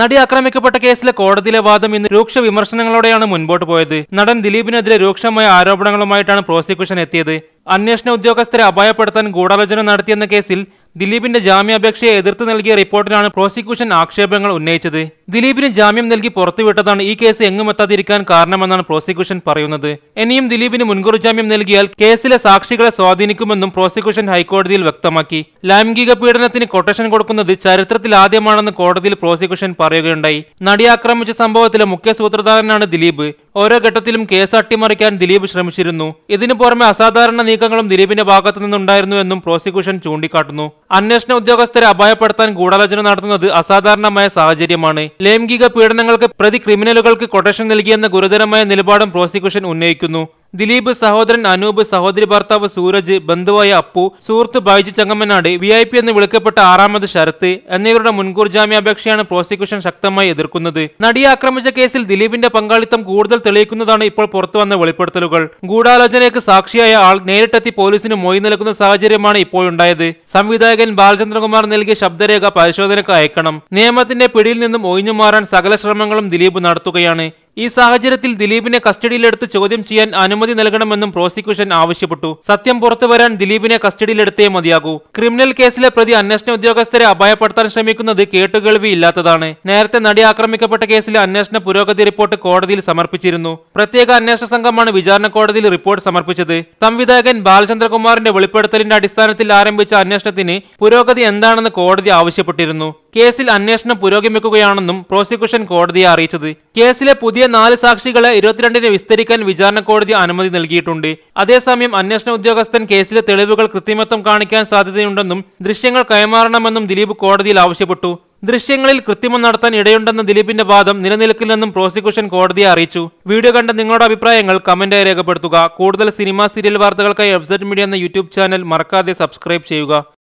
നടി ആക്രമിക്കപ്പെട്ട കേസിലെ കോടതിയിലെ വാദം ഇന്ന് രൂക്ഷ വിമർശനങ്ങളോടെയാണ് മുൻപോട്ട് പോയത് നടൻ ദിലീപിനെതിരെ രൂക്ഷമായ ആരോപണങ്ങളുമായിട്ടാണ് പ്രോസിക്യൂഷൻ എത്തിയത് അന്വേഷണ ഉദ്യോഗസ്ഥരെ അപായപ്പെടുത്താൻ ഗൂഢാലോചന നടത്തിയെന്ന കേസിൽ ദിലീപിന്റെ ജാമ്യാപേക്ഷയെ എതിർത്ത് നൽകിയ റിപ്പോർട്ടിലാണ് പ്രോസിക്യൂഷൻ ആക്ഷേപങ്ങൾ ഉന്നയിച്ചത് ദിലീപിന് ജാമ്യം നൽകി പുറത്തുവിട്ടതാണ് ഈ കേസ് എങ്ങും എത്താതിരിക്കാൻ കാരണമെന്നാണ് പ്രോസിക്യൂഷൻ പറയുന്നത് ഇനിയും ദിലീപിന് മുൻകൂർ ജാമ്യം നൽകിയാൽ കേസിലെ സാക്ഷികളെ സ്വാധീനിക്കുമെന്നും പ്രോസിക്യൂഷൻ ഹൈക്കോടതിയിൽ വ്യക്തമാക്കി ലൈംഗിക പീഡനത്തിന് കൊട്ടേഷൻ കൊടുക്കുന്നത് ചരിത്രത്തിൽ ആദ്യമാണെന്ന് കോടതിയിൽ പ്രോസിക്യൂഷൻ പറയുകയുണ്ടായി നടി ആക്രമിച്ച സംഭവത്തിലെ മുഖ്യ സൂത്രധാരനാണ് ദിലീപ് ഓരോ ഘട്ടത്തിലും കേസ് അട്ടിമറിക്കാൻ ദിലീപ് ശ്രമിച്ചിരുന്നു ഇതിനു പുറമെ അസാധാരണ നീക്കങ്ങളും ദിലീപിന്റെ ഭാഗത്തു എന്നും പ്രോസിക്യൂഷൻ ചൂണ്ടിക്കാട്ടുന്നു അന്വേഷണ ഉദ്യോഗസ്ഥരെ അപായപ്പെടുത്താൻ ഗൂഢാലോചന നടത്തുന്നത് അസാധാരണമായ സാഹചര്യമാണ് ലൈംഗിക പീഡനങ്ങൾക്ക് പ്രതി ക്രിമിനലുകൾക്ക് കൊട്ടേഷൻ നൽകിയെന്ന ഗുരുതരമായ നിലപാടും പ്രോസിക്യൂഷൻ ഉന്നയിക്കുന്നു ദിലീപ് സഹോദരൻ അനൂപ് സഹോദരി ഭർത്താവ് സൂരജ് ബന്ധുവായ അപ്പു സുഹൃത്ത് Baiju Changammanad V I P എന്ന് വിളിക്കപ്പെട്ട ആറാമത് ശരത്ത് എന്നിവരുടെ മുൻകൂർ ജാമ്യാപേക്ഷയാണ് പ്രോസിക്യൂഷൻ ശക്തമായി എതിർക്കുന്നത് നടിയെ ആക്രമിച്ച കേസിൽ ദിലീപിന്റെ പങ്കാളിത്തം കൂടുതൽ തെളിയിക്കുന്നതാണ് ഇപ്പോൾ പുറത്തുവന്ന വെളിപ്പെടുത്തലുകൾ ഗൂഢാലോചനയ്ക്ക് സാക്ഷിയായ ആൾ നേരിട്ടെത്തി പോലീസിന് മൊഴി നൽകുന്ന സാഹചര്യമാണ് ഇപ്പോഴുണ്ടായത് സംവിധായകൻ ബാലചന്ദ്രകുമാർ നൽകിയ ശബ്ദരേഖ പരിശോധനയ്ക്ക് അയക്കണം നിയമത്തിന്റെ പിടിയിൽ നിന്നും ഒഴിഞ്ഞു മാറാൻ സകല ശ്രമങ്ങളും ദിലീപ് നടത്തുകയാണ് ഈ സാഹചര്യത്തിൽ ദിലീപിനെ കസ്റ്റഡിയിലെടുത്ത് ചോദ്യം ചെയ്യാൻ അനുമതി നൽകണമെന്നും പ്രോസിക്യൂഷൻ ആവശ്യപ്പെട്ടു സത്യം പുറത്തുവരാൻ ദിലീപിനെ കസ്റ്റഡിയിലെടുത്തേ മതിയാകൂ ക്രിമിനൽ കേസിലെ പ്രതി അന്വേഷണ ഉദ്യോഗസ്ഥരെ അപായപ്പെടുത്താൻ ശ്രമിക്കുന്നത് കേട്ടുകേൾവി ഇല്ലാത്തതാണ് നേരത്തെ നടി ആക്രമിക്കപ്പെട്ട കേസിലെ അന്വേഷണ പുരോഗതി റിപ്പോർട്ട് കോടതിയിൽ സമർപ്പിച്ചിരുന്നു പ്രത്യേക അന്വേഷണ സംഘമാണ് വിചാരണ കോടതിയിൽ റിപ്പോർട്ട് സമർപ്പിച്ചത് സംവിധായകൻ ബാലചന്ദ്രകുമാറിന്റെ വെളിപ്പെടുത്തലിന്റെ അടിസ്ഥാനത്തിൽ ആരംഭിച്ച അന്വേഷണത്തിന് പുരോഗതി എന്താണെന്ന് കോടതി ആവശ്യപ്പെട്ടിരുന്നു കേസിൽ അന്വേഷണം പുരോഗമിക്കുകയാണെന്നും പ്രോസിക്യൂഷൻ കോടതിയെ അറിയിച്ചത് കേസിലെ പുതിയ നാല് സാക്ഷികളെ ഇരുപത്തിരണ്ടിന് വിസ്തരിക്കാൻ വിചാരണ കോടതി അനുമതി നൽകിയിട്ടുണ്ട് അതേസമയം അന്വേഷണ ഉദ്യോഗസ്ഥൻ കേസിലെ തെളിവുകൾ കൃത്രിമത്വം കാണിക്കാൻ സാധ്യതയുണ്ടെന്നും ദൃശ്യങ്ങൾ കൈമാറണമെന്നും ദിലീപ് കോടതിയിൽ ആവശ്യപ്പെട്ടു ദൃശ്യങ്ങളിൽ കൃത്രിമം നടത്താൻ ഇടയുണ്ടെന്ന ദിലീപിന്റെ വാദം നിലനിൽക്കില്ലെന്നും പ്രോസിക്യൂഷൻ കോടതിയെ അറിയിച്ചു വീഡിയോ കണ്ട നിങ്ങളുടെ അഭിപ്രായങ്ങൾ കമന്റായി രേഖപ്പെടുത്തുക കൂടുതൽ സിനിമ സീരിയൽ വാർത്തകൾക്കായി വെബ്സൈറ്റ് മീഡിയ എന്ന യൂട്യൂബ് ചാനൽ മറക്കാതെ സബ്സ്ക്രൈബ് ചെയ്യുക